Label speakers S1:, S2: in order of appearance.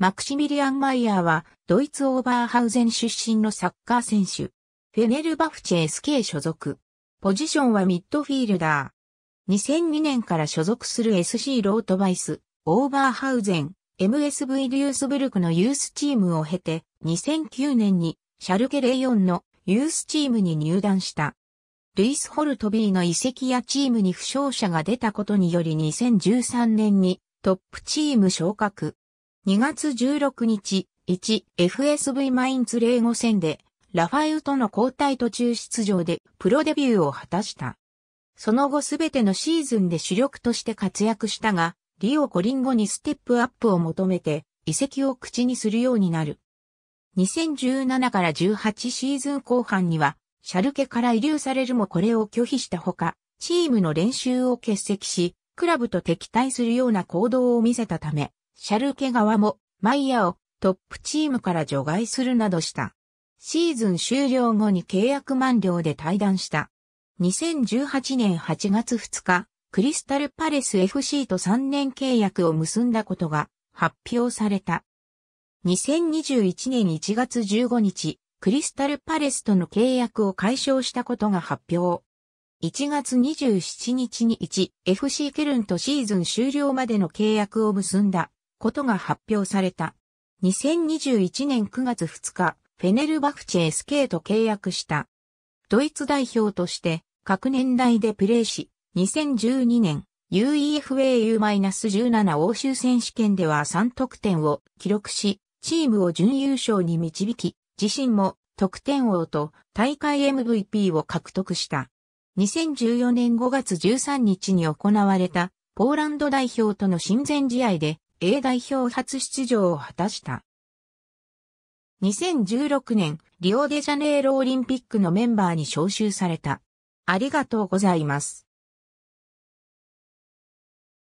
S1: マクシミリアン・マイヤーは、ドイツ・オーバーハウゼン出身のサッカー選手。フェネルバフチェ SK 所属。ポジションはミッドフィールダー。2002年から所属する SC ロートバイス、オーバーハウゼン、MSV デュースブルクのユースチームを経て、2009年にシャルケレイオンのユースチームに入団した。ルイス・ホルトビーの遺跡やチームに負傷者が出たことにより2013年にトップチーム昇格。2月16日、1FSV マインツ零5戦で、ラファエウとの交代途中出場でプロデビューを果たした。その後すべてのシーズンで主力として活躍したが、リオ五輪後にステップアップを求めて、遺跡を口にするようになる。2017から18シーズン後半には、シャルケから遺留されるもこれを拒否したほか、チームの練習を欠席し、クラブと敵対するような行動を見せたため、シャルケ側もマイヤをトップチームから除外するなどした。シーズン終了後に契約満了で退団した。2018年8月2日、クリスタルパレス FC と3年契約を結んだことが発表された。2021年1月15日、クリスタルパレスとの契約を解消したことが発表。1月27日に 1FC ケルンとシーズン終了までの契約を結んだ。ことが発表された。2021年9月2日、フェネルバフチェ SK と契約した。ドイツ代表として各年代でプレーし、2012年 UEFAU-17 欧州選手権では3得点を記録し、チームを準優勝に導き、自身も得点王と大会 MVP を獲得した。2014年5月13日に行われたポーランド代表との親善試合で A 代表初出場を果たした。2016年、リオデジャネイロオリンピックのメンバーに招集された。ありがとうございます。